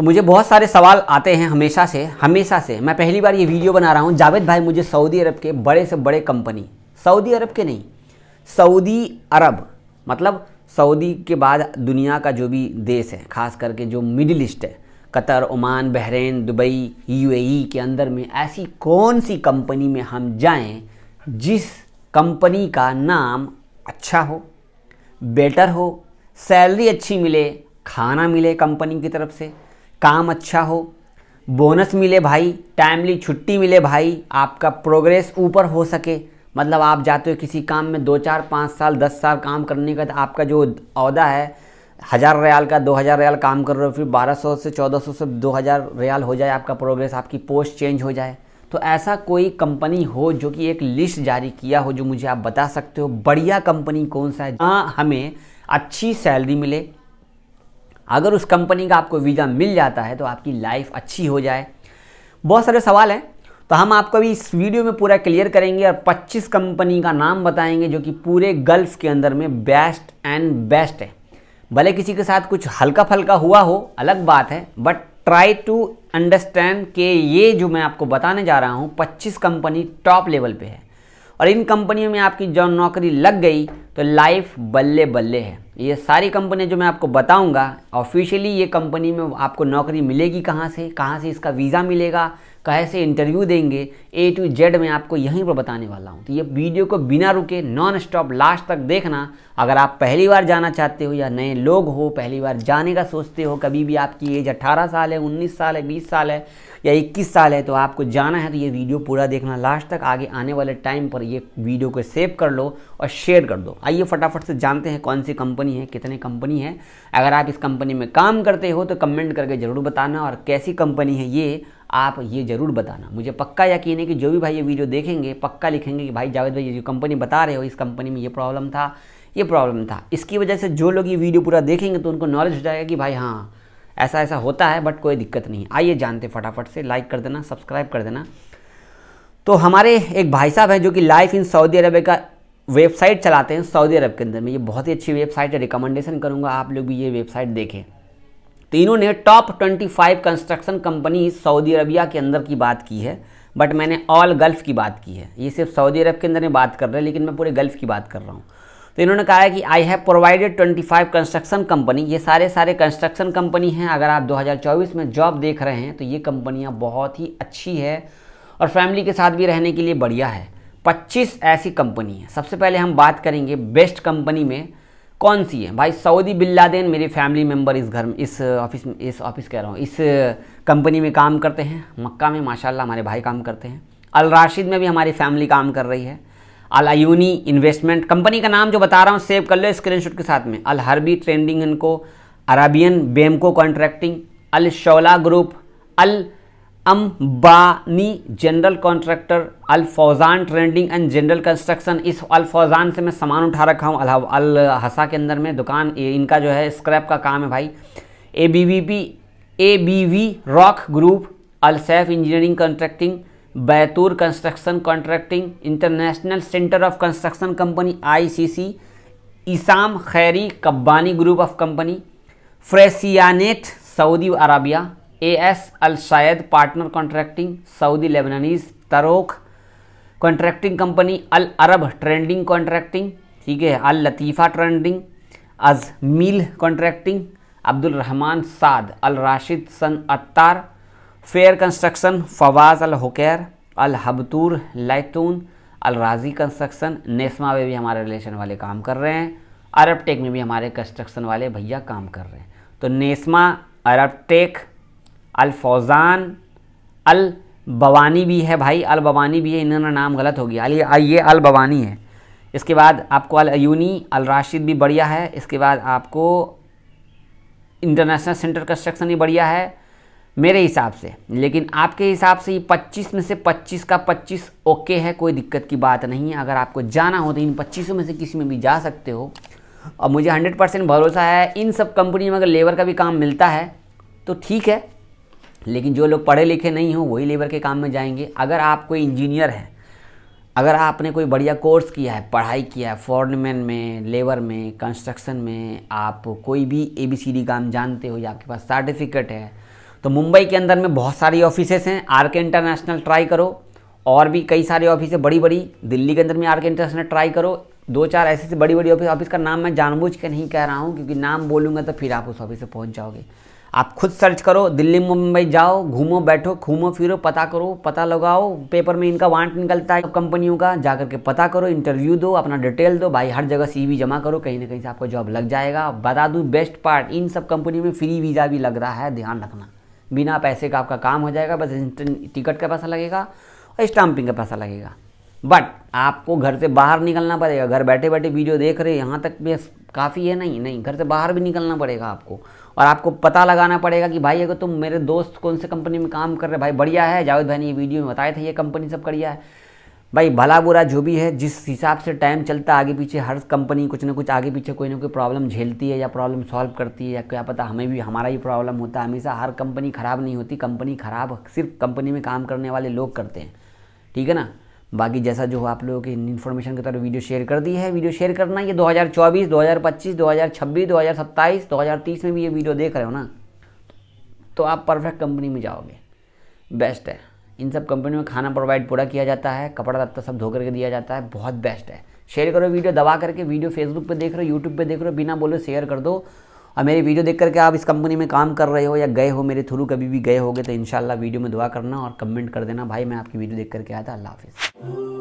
तो मुझे बहुत सारे सवाल आते हैं हमेशा से हमेशा से मैं पहली बार ये वीडियो बना रहा हूँ जावेद भाई मुझे सऊदी अरब के बड़े से बड़े कंपनी सऊदी अरब के नहीं सऊदी अरब मतलब सऊदी के बाद दुनिया का जो भी देश है खास करके जो मिडिल ईस्ट है Qatar Oman Bahrain Dubai UAE के अंदर में ऐसी कौन सी कंपनी में हम जाएं जिस कंपनी का नाम अच्छा हो बेटर हो सैलरी अच्छी मिले खाना मिले कंपनी की तरफ से काम अच्छा हो बोनस मिले भाई टाइमली छुट्टी मिले भाई आपका प्रोग्रेस ऊपर हो सके मतलब आप जाते हो किसी काम में दो चार पाँच साल दस साल काम करने का तो आपका जो अहदा है हज़ार रियाल का दो हज़ार रियाल काम कर रहे हो फिर बारह सौ से चौदह सौ से दो हज़ार रियाल हो जाए आपका प्रोग्रेस आपकी पोस्ट चेंज हो जाए तो ऐसा कोई कंपनी हो जो कि एक लिस्ट जारी किया हो जो मुझे आप बता सकते हो बढ़िया कंपनी कौन सा है हाँ हमें अच्छी सैलरी मिले अगर उस कंपनी का आपको वीज़ा मिल जाता है तो आपकी लाइफ अच्छी हो जाए बहुत सारे सवाल हैं तो हम आपको अभी इस वीडियो में पूरा क्लियर करेंगे और 25 कंपनी का नाम बताएंगे जो कि पूरे गल्फ़ के अंदर में बेस्ट एंड बेस्ट है भले किसी के साथ कुछ हल्का फल्का हुआ हो अलग बात है बट ट्राई टू अंडरस्टैंड के ये जो मैं आपको बताने जा रहा हूँ 25 कंपनी टॉप लेवल पे है और इन कंपनियों में आपकी जो नौकरी लग गई तो लाइफ बल्ले बल्ले है ये सारी कंपनियाँ जो मैं आपको बताऊंगा ऑफिशियली ये कंपनी में आपको नौकरी मिलेगी कहाँ से कहाँ से इसका वीज़ा मिलेगा कैसे इंटरव्यू देंगे ए टू जेड में आपको यहीं पर बताने वाला हूँ तो ये वीडियो को बिना रुके नॉन स्टॉप लास्ट तक देखना अगर आप पहली बार जाना चाहते हो या नए लोग हो पहली बार जाने का सोचते हो कभी भी आपकी एज 18 साल है 19 साल है 20 साल है या 21 साल है तो आपको जाना है तो ये वीडियो पूरा देखना लास्ट तक आगे आने वाले टाइम पर ये वीडियो को सेव कर लो और शेयर कर दो आइए फटाफट से जानते हैं कौन सी कंपनी है कितने कंपनी है अगर आप इस कंपनी में काम करते हो तो कमेंट करके ज़रूर बताना और कैसी कंपनी है ये आप ये ज़रूर बताना मुझे पक्का यकीन है कि जो भी भाई ये वीडियो देखेंगे पक्का लिखेंगे कि भाई जावेद भाई ये जो कंपनी बता रहे हो इस कंपनी में ये प्रॉब्लम था ये प्रॉब्लम था इसकी वजह से जो लोग ये वीडियो पूरा देखेंगे तो उनको नॉलेज हो जाएगा कि भाई हाँ ऐसा ऐसा होता है बट कोई दिक्कत नहीं आइए जानते फटाफट से लाइक कर देना सब्सक्राइब कर देना तो हमारे एक भाई साहब हैं जो कि लाइफ इन सऊदी अरब का वेबसाइट चलाते हैं सऊदी अरब के अंदर में ये बहुत ही अच्छी वेबसाइट है रिकमेंडेशन करूँगा आप लोग भी ये वेबसाइट देखें तो इन्होंने top 25 construction company Saudi Arabia के अंदर की बात की है बट मैंने ऑल गल्फ़ की बात की है ये सिर्फ सऊदी अरब के अंदर ही बात कर रहे हैं लेकिन मैं पूरे गल्फ़ की बात कर रहा हूँ तो इन्होंने कहा है कि I have provided 25 construction company ये सारे सारे कंस्ट्रक्शन कंपनी हैं अगर आप 2024 में जॉब देख रहे हैं तो ये कंपनियाँ बहुत ही अच्छी है और फैमिली के साथ भी रहने के लिए बढ़िया है 25 ऐसी कंपनी है सबसे पहले हम बात करेंगे बेस्ट कंपनी में कौन सी है भाई सऊदी बिल्लादेन मेरे फैमिली मेम्बर इस घर में इस ऑफिस इस ऑफिस कह रहा हूँ इस कंपनी में काम करते हैं मक्का में माशाल्लाह हमारे भाई काम करते हैं अल राशिद में भी हमारी फैमिली काम कर रही है अल अयूनी इन्वेस्टमेंट कंपनी का नाम जो बता रहा हूँ सेव कर लो स्क्रीन के साथ में अल हरबी ट्रेंडिंग इनको Arabian Bemco contracting Al Shola group Al Ambani general contractor Alfouzan trading and general construction इस अल्फौजान से मैं सामान उठा रखा हूँ अल हसा के अंदर में दुकान इनका जो है स्क्रैप का काम है भाई A B V P A B V rock group Alsaif engineering contracting Baytur construction contracting international centre of construction company I C C Issam Khairi Kabbani group of company Freyssinet Saudi Arabia A S Al शायद partner contracting Saudi Lebanese Tarouk contracting company Al Arab trading contracting ठीक है Al Latifa trading Ajmeel contracting Abdul Rahman Saad Al Rashid son Attar fair construction Fawaz Al हुकैर अल Habtoor Leighton Al Rajhi construction नेस्मा में भी हमारे relation वाले काम कर रहे हैं अरब टेक में भी हमारे कंस्ट्रक्शन वाले भैया काम कर रहे हैं तो नेस्मा अरब टेक अलफौज़ान अल बवानी भी है भाई अल बवानी भी है इन्होंने नाम गलत हो गया ये अल बवानी है इसके बाद आपको अल अयूनी अल राशिद भी बढ़िया है इसके बाद आपको इंटरनेशनल सेंटर कंस्ट्रक्शन भी बढ़िया है मेरे हिसाब से लेकिन आपके हिसाब से ये 25 में से 25 का 25 ओके है कोई दिक्कत की बात नहीं है अगर आपको जाना हो तो इन 25 में से किसी में भी जा सकते हो और मुझे 100 परसेंट भरोसा है इन सब कंपनी में अगर लेबर का भी काम मिलता है तो ठीक है लेकिन जो लोग पढ़े लिखे नहीं हो वही लेबर के काम में जाएंगे अगर आप कोई इंजीनियर हैं अगर आपने कोई बढ़िया कोर्स किया है पढ़ाई किया है फॉरमैन में लेबर में कंस्ट्रक्शन में आप कोई भी ए बी सी डी काम जानते हो या आपके पास सर्टिफिकेट है तो मुंबई के अंदर में बहुत सारी ऑफिसेस हैं आर के इंटरनेशनल ट्राई करो और भी कई सारे ऑफिस बड़ी बड़ी दिल्ली के अंदर में आर के इंटरनेशनल ट्राई करो दो चार ऐसे से बड़ी बड़ी ऑफिस ऑफिस का नाम मैं जानबूझ के नहीं कह रहा हूँ क्योंकि नाम बोलूँगा तो फिर आप उस ऑफिस से पहुँच जाओगे आप खुद सर्च करो दिल्ली मुंबई जाओ घूमो बैठो घूमो फिरो पता करो पता लगाओ पेपर में इनका वांट निकलता है कंपनियों का जा करके पता करो इंटरव्यू दो अपना डिटेल दो भाई हर जगह सीवी जमा करो कहीं ना कहीं से आपको जॉब लग जाएगा बता दूँ बेस्ट पार्ट इन सब कंपनी में फ्री वीज़ा भी लग रहा है ध्यान रखना बिना पैसे का आपका काम हो जाएगा बस टिकट का पैसा लगेगा और स्टाम्पिंग का पैसा लगेगा बट आपको घर से बाहर निकलना पड़ेगा घर बैठे बैठे वीडियो देख रहे यहाँ तक भी काफ़ी है नहीं नहीं घर से बाहर भी निकलना पड़ेगा आपको और आपको पता लगाना पड़ेगा कि भाई अगर तुम मेरे दोस्त कौन से कंपनी में काम कर रहे भाई बढ़िया है जावेद भाई ने ये वीडियो में बताया था ये कंपनी सब करिया है भाई भला बुरा जो भी है जिस हिसाब से टाइम चलता आगे पीछे हर कंपनी कुछ ना कुछ आगे पीछे कोई ना कोई प्रॉब्लम झेलती है या प्रॉब्लम सॉल्व करती है या क्या पता हमें भी हमारा ही प्रॉब्लम होता है हमेशा हर कंपनी ख़राब नहीं होती कंपनी ख़राब सिर्फ कंपनी में काम करने वाले लोग करते हैं ठीक है ना बाकी जैसा जो आप लोगों की इन्फॉर्मेशन के पर वीडियो शेयर कर दी है वीडियो शेयर करना ये 2024, 2025, 2026, 2027, 2030 में भी ये वीडियो देख रहे हो ना तो आप परफेक्ट कंपनी में जाओगे बेस्ट है इन सब कंपनी में खाना प्रोवाइड पूरा किया जाता है कपड़ा लत्ता सब धो करके दिया जाता है बहुत बेस्ट है शेयर करो वीडियो दबा करके वीडियो फेसबुक पर देख रहे हो यूट्यूब पर देख रहे हो बिना बोले शेयर कर दो और मेरी वीडियो देख करके आप इस कंपनी में काम कर रहे हो या गए हो मेरे थ्रू कभी भी गए होगे तो इन वीडियो में दुआ करना और कमेंट कर देना भाई मैं आपकी वीडियो देख करके आया था अल्लाह हाफिज़